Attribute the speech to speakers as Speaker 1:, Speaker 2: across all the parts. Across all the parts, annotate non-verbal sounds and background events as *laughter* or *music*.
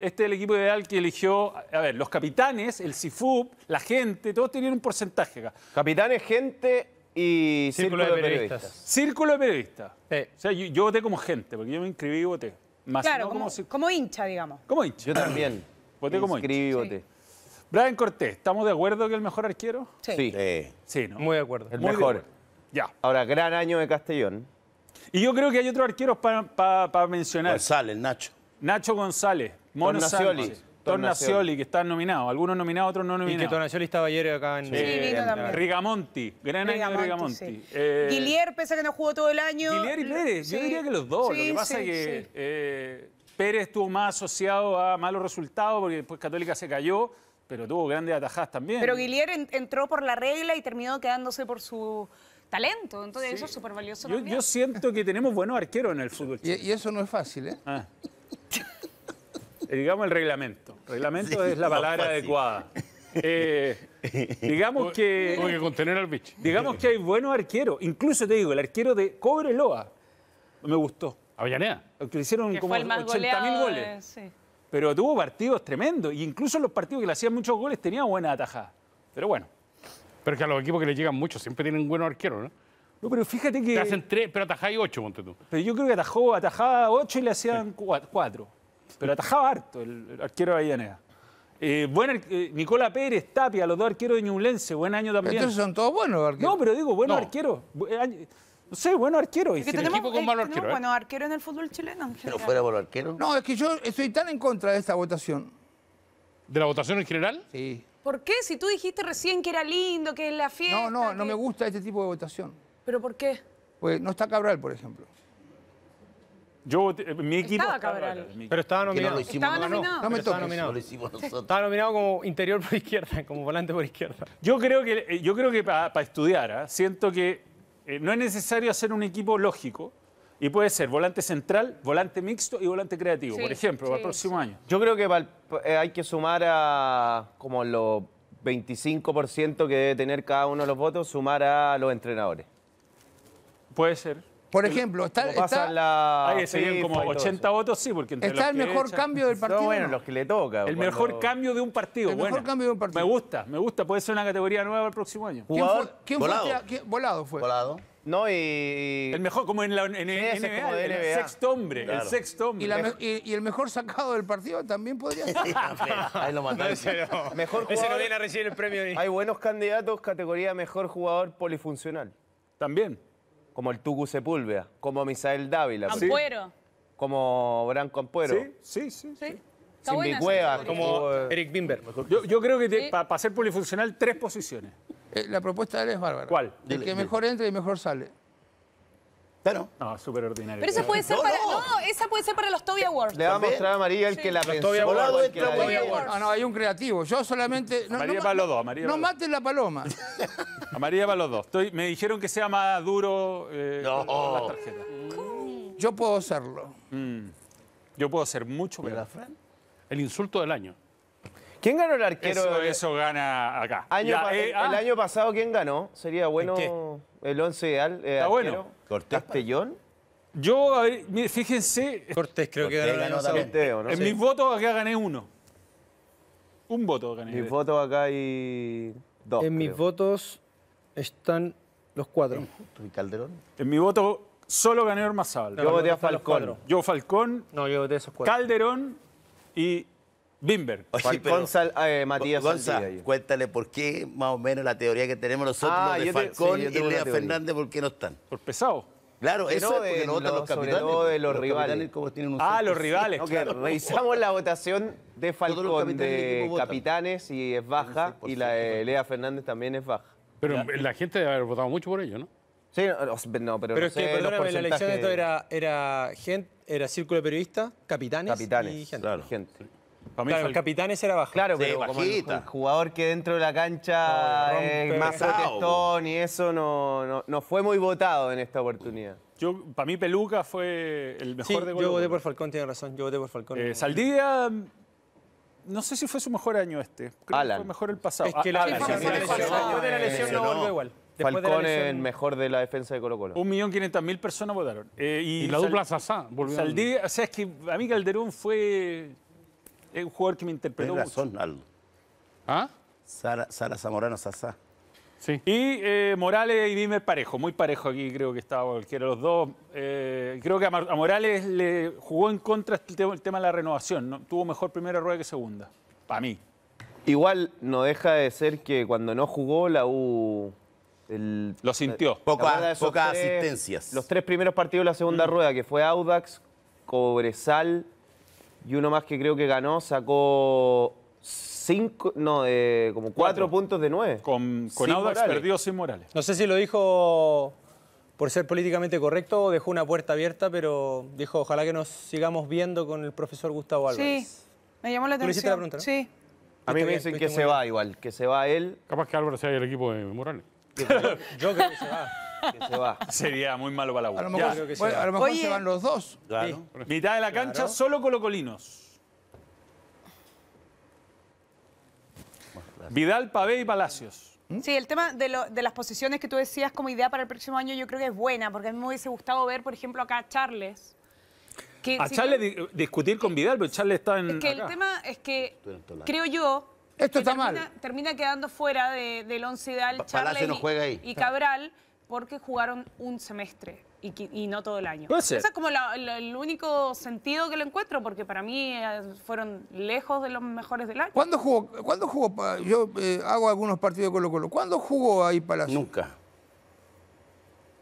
Speaker 1: Este es el equipo ideal que eligió, a ver, los capitanes, el CIFUB, la gente, todos tenían un porcentaje acá. Capitanes, gente y círculo, de, periodistas. Círculo de periodistas. O sea, yo, voté como gente, porque yo me inscribí y voté. Más claro,
Speaker 2: como, hincha, digamos.
Speaker 1: Como hincha. Yo también. *clears throat* voté como hincha. Inscribí y voté. Brian Cortés, ¿estamos de acuerdo que el mejor arquero? Sí. Sí, sí ¿no? Muy de acuerdo. El mejor. Ya. Ahora, gran año de Castellón. Y yo creo que hay otros arqueros para mencionar. González, Nacho. Nacho González, Mono Tornacioli. que está nominado. Algunos nominados, otros no nominados. Y que Tornacioli estaba ayer acá en... Sí, también. Rigamonti, gran año de Rigamonti. Guillier,
Speaker 2: eh, pese a que no jugó todo el año. Guillier y Pérez, yo diría que los dos. Lo que pasa es que
Speaker 1: eh, Pérez estuvo más asociado a malos resultados porque después Católica se cayó, pero tuvo grandes atajadas también. Pero
Speaker 2: Guillier entró por la regla y terminó quedándose por su talento. Entonces, eso es súper valioso. Yo, yo,
Speaker 1: siento que tenemos buenos arqueros en el fútbol. Y, y, eso no es fácil, ¿eh? Ah digamos el reglamento. Reglamento es la palabra adecuada. *laughs* Eh, digamos que. contener al Digamos que hay buenos arqueros. Incluso te digo, el arquero de Cobreloa me gustó. Avellaneda. Que hicieron como 80.000 goles. Pero tuvo partidos tremendos. Y e incluso los partidos que le hacían muchos goles tenía buena atajada. Pero bueno.
Speaker 3: Pero es que a los equipos que le llegan mucho siempre tienen
Speaker 1: buenos arqueros, ¿no? No, pero fíjate que. Te hacen tres, pero atajáis ocho, ponte Pero yo creo que atajó, atajaba ocho y le hacían cuatro pero atajaba harto el, arquero de Avellaneda. Eh, eh, Nicola Pérez, Tapia, los dos arqueros de Ñublense, buen año también. Estos son todos buenos arqueros. No, pero digo, buenos arquero. arqueros. Eh, no sé, buenos arqueros. Es tenemos, equipo con malo
Speaker 2: arquero, en el fútbol chileno. pero fuera
Speaker 4: por arquero. No, es que yo estoy tan en contra de esta votación. ¿De la votación en general? Sí.
Speaker 2: ¿Por qué? Si tú dijiste recién que era lindo,
Speaker 4: que es la fiesta. No, no, no me gusta este tipo de votación. ¿Pero por qué? Pues no está Cabral, por ejemplo. Yo eh, mi equipo Estaba Pero estaba nominado. Estaba
Speaker 1: nominado. como interior por izquierda, como volante por izquierda. Yo creo que, eh, yo creo que para estudiar, ¿ah? siento que eh, no es necesario hacer un equipo lógico y puede ser volante central, volante mixto y volante creativo, por ejemplo, para el próximo año. Yo creo
Speaker 5: que hay que sumar a como los 25% que debe tener cada uno de los votos, sumar a los entrenadores. Puede ser. Por ejemplo,
Speaker 4: está, ahí como 80
Speaker 1: votos, sí, porque
Speaker 5: entre está el mejor cambio
Speaker 4: del partido. No, bueno,
Speaker 5: los que le toca.
Speaker 1: El mejor cambio de un partido. El mejor cambio de un partido. Me gusta, me gusta. Puede ser una categoría nueva el
Speaker 4: próximo año. ¿Quién fue?
Speaker 5: volado. Fue, volado No, y... El mejor, como en la NBA, el sexto hombre, el sexto hombre.
Speaker 4: Y, el mejor sacado del partido también podría ser. ahí lo mataron. *laughs* ese no. Mejor no viene a
Speaker 5: recibir el premio. Hay buenos candidatos, categoría mejor jugador polifuncional. También como el Tugu Sepúlveda, como Misael Dávila. Como Branco Ampuero.
Speaker 1: sí, sí. sí. ¿Sí? como Eric Bimber. Yo, creo que para ser polifuncional, tres posiciones.
Speaker 4: Eh, la propuesta de él es bárbara. ¿Cuál? El que mejor entra y mejor sale. Pero No, súper ordinario. Pero eso puede ser para.
Speaker 2: No. esa puede ser para los Toby Awards. Le va a mostrar a María el
Speaker 4: que la pensó. Toby Awards. No, ah, no, hay un creativo. Yo solamente. No, María para los dos. no maten la paloma.
Speaker 1: a María va *laughs* los dos. me dijeron que sea más duro eh, no. Yo puedo hacerlo mm. Yo puedo hacer mucho Fran ¿El insulto del año? ¿Quién ganó el arquero? Eso, eso gana acá. E el, año
Speaker 5: pasado, ¿quién ganó? Sería bueno el 11 ideal. Eh, Está arquero. ¿Cortés? Castellón.
Speaker 1: Yo, a ver, fíjense. Cortés creo que ganó, también. En mis votos acá gané uno. Un voto gané. Mis votos acá hay dos. En mis
Speaker 6: votos están los cuatro.
Speaker 1: ¿Y Calderón? En mi voto solo gané Ormazábal. Yo voté a Falcón. Yo Falcón. No, yo voté esos cuatro. Calderón y
Speaker 4: Bimber. Oye, eh, Matías Gonzalo, cuéntale por qué más o menos la teoría que tenemos nosotros ah, de Falcón y Lea Fernández, ¿por qué no están? Por pesado. Claro, eso es porque no votan los, capitanes. de los, rivales. tienen un ah, los rivales. Revisamos
Speaker 5: la votación de Falcón de capitanes y es baja, y la de Lea Fernández también es baja. Pero la gente debe haber votado mucho por ello, ¿no? Sí, no, pero. Pero es sé, que, perdóname, la elección
Speaker 6: de todo
Speaker 3: era,
Speaker 6: gente, era círculo de periodistas, capitanes, capitanes y gente. Para mí Capitanes era bajito. Claro, pero como el,
Speaker 5: jugador que dentro de la cancha es más y eso no, no, fue muy votado en esta oportunidad. Yo, para mí Peluca fue el
Speaker 6: mejor de de Sí, yo voté por
Speaker 5: Falcón, tiene razón, yo voté por Falcón. Eh,
Speaker 1: Saldía. no sé si fue su mejor año este.
Speaker 5: Creo que fue mejor
Speaker 1: el pasado. Es que la ah, de la eh, lesión no volvió igual. Falcón el
Speaker 5: mejor de la defensa de Colo Colo. Un
Speaker 1: millón quinientas mil personas votaron.
Speaker 4: Eh, y, la dupla Sassá volvió. Saldí,
Speaker 1: o sea, es que a mí Calderón fue... Es un jugador que me interpretó Tienes mucho.
Speaker 4: Aldo. ¿Ah? Sara, Zamorano Sasa
Speaker 1: Sí. Y eh, Morales y dime parejo, muy parejo aquí, creo que estaba cualquiera de los dos. Eh, creo que a, Morales le jugó en contra este el, tema de la renovación, ¿no? tuvo mejor primera rueda que segunda,
Speaker 5: para mí. Igual no deja de ser que cuando no jugó la
Speaker 1: U... lo sintió. Pocas asistencias. Los tres
Speaker 5: primeros partidos de la segunda mm. rueda, que fue Audax, Cobresal y uno más que creo que ganó sacó cinco, no, de eh, como cuatro, puntos de nueve. Con, con Audax perdió sin Morales.
Speaker 6: No sé si lo dijo por ser políticamente correcto, o dejó una puerta abierta, pero dijo, ojalá que nos sigamos viendo con el profesor Gustavo Álvarez. Sí,
Speaker 2: me llamó la atención. Sí. A mí
Speaker 1: me dicen que se va igual, que se va él. Capaz que Álvarez sea el equipo de Morales. Yo creo que se va. *laughs* Sería muy malo para la U. A lo mejor, se, van los dos. Mitad de la cancha, solo colocolinos. Vidal, Pavé y Palacios.
Speaker 2: ¿Mm? Sí, el tema de, las posiciones que tú decías como idea para el próximo año yo creo que es buena, porque a mí me hubiese gustado ver, por ejemplo, acá a Charles. Que, a Charles
Speaker 1: discutir con Vidal, pero Charles está en... Es que el tema es que creo
Speaker 2: yo... Esto está mal. Termina quedando fuera de, del once ideal Charles y Cabral porque jugaron un semestre y, no todo el año. Ese es como el único sentido que lo encuentro, porque para mí eh, fueron lejos
Speaker 4: de los mejores del año. ¿Cuándo jugó? ¿Cuándo jugó? Yo eh, hago algunos partidos con Colo Colo. ¿Cuándo jugó ahí Palacio? Nunca.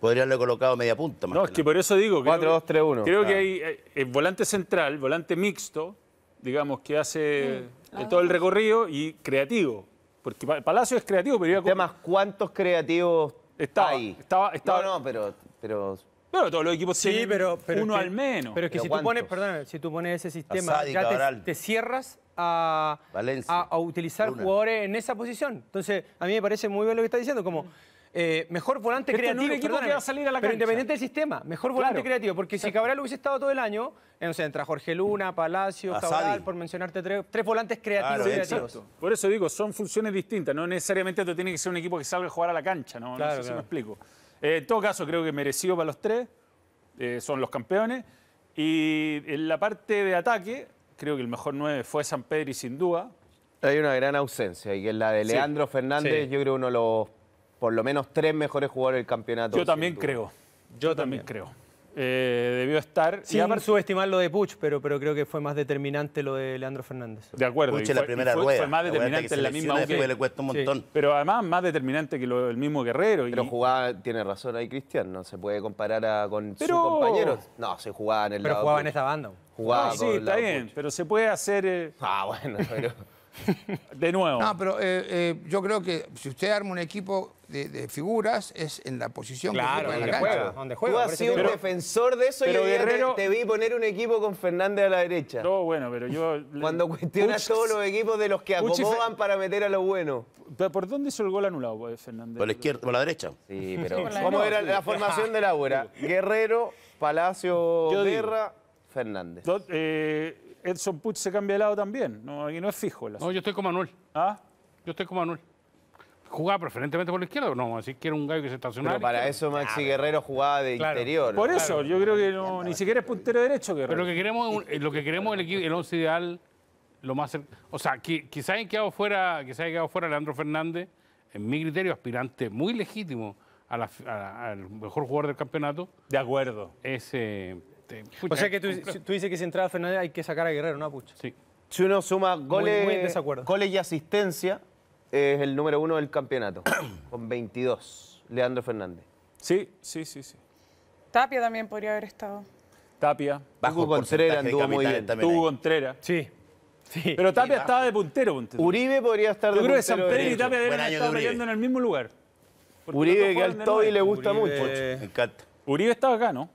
Speaker 4: Podría haberlo colocado media punta. Más no, es que por eso digo.
Speaker 1: 4-2-3-1. Creo, que hay eh, volante central, volante mixto, digamos, que hace mm, ah. todo el recorrido y creativo. Porque Palacio es creativo, pero... voy
Speaker 5: cuántos creativos estaba, ahí. Estaba, no, no, pero, pero... todos los equipos sí, tienen pero, uno al menos. Pero es que si,
Speaker 6: tú pones, ese sistema,
Speaker 5: te, cierras
Speaker 6: a, a, utilizar jugadores en esa posición. Entonces, a mí me parece muy bien lo que está diciendo, como... Mm. Eh, mejor volante este creativo. que salir Pero independiente del sistema, mejor volante creativo. Porque si Cabral hubiese estado todo el año, eh, entra Jorge Luna, Palacio, por mencionarte tres,
Speaker 1: tres volantes creativos. por eso digo, son funciones distintas. No necesariamente tiene que ser un equipo que salga a jugar a la cancha, ¿no? no me explico. Eh, en todo caso, creo que merecido para los tres. son los campeones. Y en la parte de ataque, creo que el mejor 9 fue San Pedro sin duda. Hay una gran ausencia, y que en la de Leandro Fernández, yo creo uno de los
Speaker 5: por lo menos tres mejores jugadores del campeonato. Yo también creo. Yo, también. creo.
Speaker 1: debió
Speaker 6: estar. Sí, a aparte... subestimar lo de Puch, pero, pero creo que fue más determinante lo de Leandro Fernández.
Speaker 5: De acuerdo. Puch la primera fue, rueda. Fue más determinante en la misma que... le cuesta un montón.
Speaker 1: Pero además más determinante
Speaker 5: que lo, el mismo Guerrero. Pero jugaba, tiene razón ahí Cristian, no se puede comparar con pero... sus compañeros. No, se jugaba en el Pero jugaba en esta banda. Jugaba ah, sí, está bien, pero se puede hacer... Eh, ah, bueno, *laughs* pero...
Speaker 4: *laughs* De nuevo. No, pero eh, eh, yo creo que si usted arma un equipo de, figuras, es en la posición que juega en la cancha. donde Tú has sido un defensor
Speaker 5: de eso y te, vi poner un equipo con Fernández a la derecha. todo bueno, pero yo... Cuando cuestionas todos los equipos de los que acomodan para meter a lo bueno. ¿Por dónde hizo el gol anulado, eh, Fernández? Por la derecha. Sí, *laughs* pero... ¿Cómo era la formación de la *laughs* Guerrero,
Speaker 1: Palacio, Guerra, Fernández. Edson Putz se cambia de lado también. No, aquí no es fijo. No, yo
Speaker 3: estoy con Manuel. ¿Ah? Yo estoy con Manuel. ¿Jugaba preferentemente por la izquierda no? Así que era un gallo que se estacionaba. Pero para eso Maxi Guerrero jugaba de interior. Por eso, yo creo
Speaker 1: que ni siquiera es puntero derecho Guerrero. Pero
Speaker 3: lo que queremos eh, lo que queremos el equipo, el ideal, lo más O sea, que, quizás hayan quedado fuera, haya quedado fuera Leandro Fernández, en mi criterio, aspirante muy legítimo al mejor jugador del campeonato. De acuerdo. Ese.
Speaker 5: Eh, este, o sea que tú,
Speaker 6: dices que si entraba Fernández hay que sacar a Guerrero, ¿no, Pucha? Sí.
Speaker 5: Si uno suma goles, goles y asistencia, es el número uno del campeonato, *coughs* con 22, Leandro Fernández. Sí, sí, sí, sí.
Speaker 2: Tapia también podría haber
Speaker 1: estado. Tapia. Bajo Contreras anduvo muy bien. Tuvo Contreras. Sí. Sí. Pero Tapia estaba de puntero, puntero, Uribe podría estar de puntero. Yo creo que San Pedro y Tapia deben estar peleando en el mismo lugar. Uribe, que al Toby le gusta mucho. Me encanta. Uribe estaba acá, ¿no?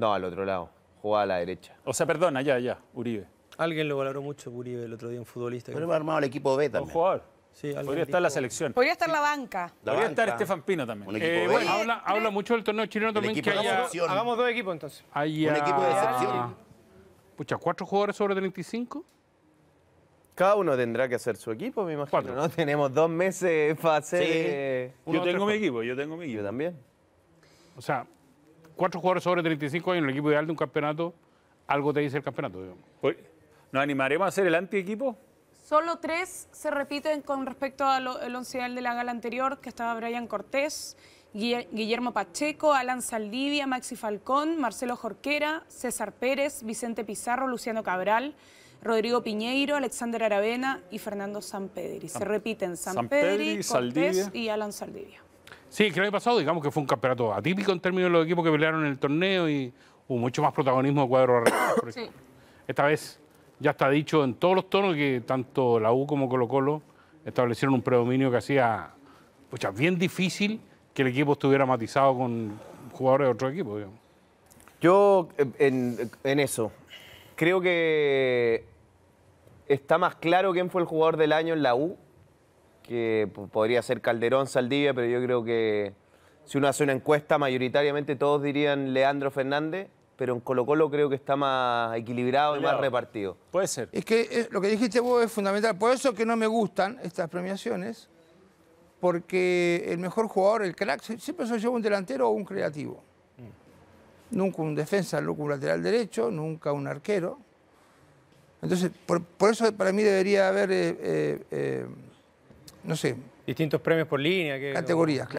Speaker 1: No, al otro lado. Jugaba a la derecha. O sea, perdona, ya, ya, Uribe. Alguien lo valoró mucho Uribe el otro día, un futbolista. Pero que... armado el equipo B también. Un jugador. Sí, Podría estar la selección.
Speaker 2: Podría estar la banca.
Speaker 1: Podría estar Estefan Pino también. Eh, habla,
Speaker 3: habla, mucho del torneo chileno también. Que haya... Hagamos dos equipos entonces. Un equipo de excepción.
Speaker 5: Pucha, ¿cuatro jugadores sobre 35? Cada uno tendrá que hacer su equipo, me imagino. Cuatro. ¿no? *laughs* Tenemos dos meses para hacer. Sí. Eh, yo
Speaker 1: tengo mi equipo, yo tengo mi equipo. también.
Speaker 5: O sea, cuatro jugadores sobre 35 años en
Speaker 3: el
Speaker 1: equipo ideal de un campeonato, algo te dice el campeonato. Digamos. Pues, ¿Nos animaremos a hacer el anti-equipo?
Speaker 2: Solo tres se repiten con respecto al once ideal de la gala anterior, que estaba Brian Cortés, Guillermo Pacheco, Alan Saldivia, Maxi Falcón, Marcelo Jorquera, César Pérez, Vicente Pizarro, Luciano Cabral, Rodrigo Piñeiro, Alexander Aravena y Fernando Sampedri. Se repiten San San Cortés y Alan Saldivia.
Speaker 3: Sí, creo que pasado, digamos que fue un campeonato atípico en términos de los equipos que pelearon en el torneo y hubo mucho más protagonismo de cuadro. *coughs* Esta vez ya está dicho en todos los tonos que tanto la U como Colo Colo establecieron un predominio que hacía bien difícil que el equipo estuviera matizado con jugadores de otro equipo. Yo
Speaker 5: en eso, creo que está más claro quién fue el jugador del año en la U que pues, podría ser Calderón, Saldivia, pero yo creo que si uno hace una encuesta, mayoritariamente todos dirían Leandro Fernández, pero en Colo Colo creo que está más equilibrado y más repartido. Puede ser.
Speaker 4: Es que eh, lo que dijiste vos es fundamental. Por eso que no me gustan estas premiaciones, porque el mejor jugador, el crack, siempre se lleva un delantero o un creativo. Mm. Nunca un defensa, nunca un lateral derecho, nunca un arquero. Entonces, por, eso para mí debería haber... Eh, eh, no sé. Distintos premios por línea. categorías,